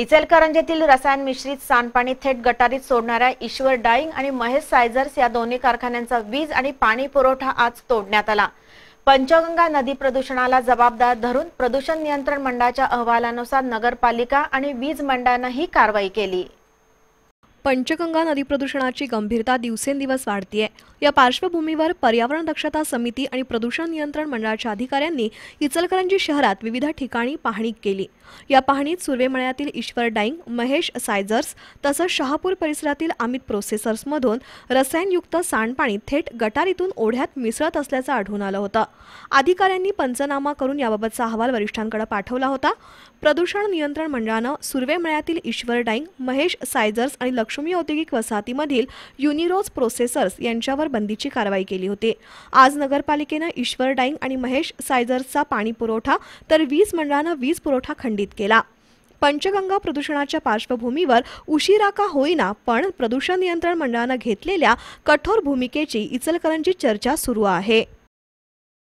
इचलकरंजीतील रसायन मिश्रित सांडपाणी थेट गटारीत सोडणाऱ्या ईश्वर डाईंग आणि महेश सायझर्स या दोन्ही कारखान्यांचा वीज आणि पाणी पुरवठा आज तोडण्यात आला पंचगंगा नदी प्रदूषणाला जबाबदार धरून प्रदूषण नियंत्रण मंडळाच्या अहवालानुसार नगरपालिका आणि वीज मंडळानं ही कारवाई केली पंचगंगा नदी प्रदूषणाची गंभीरता दिवसेंदिवस वाढतीये या पार्श्वभूमीवर पर्यावरण दक्षता समिती आणि प्रदूषण नियंत्रण मंडळाच्या अधिकाऱ्यांनी इचलकरंजी शहरात विविध ठिकाणी पाहणी केली या पाहणीत सुर्वेमळ्यातील ईश्वर डाईंग महेश सायझर्स तसंच शहापूर परिसरातील अमित प्रोसेसर्समधून रसायनयुक्त सांडपाणी थेट गटारीतून ओढ्यात मिसळत असल्याचं आढळून आलं होतं अधिकाऱ्यांनी पंचनामा करून याबाबतचा अहवाल वरिष्ठांकडे पाठवला होता प्रदूषण नियंत्रण मंडळानं सुर्वेमळ्यातील ईश्वर डाईंग महेश सायझर्स आणि लक्ष्मी औद्योगिक वसाहतीमधील युनिरोज प्रोसेसर्स यांच्यावर बंदीची कारवाई केली होती आज नगरपालिकेनं ईश्वर डाईंग आणि महेश सायझर्सचा पाणी पुरवठा तर वीज मंडळानं वीज पुरवठा खंडित केला पंचगंगा प्रदूषणाच्या पार्श्वभूमीवर उशिरा का होईना पण प्रदूषण नियंत्रण मंडळानं घेतलेल्या कठोर भूमिकेची इचलकरंजी चर्चा सुरू आहे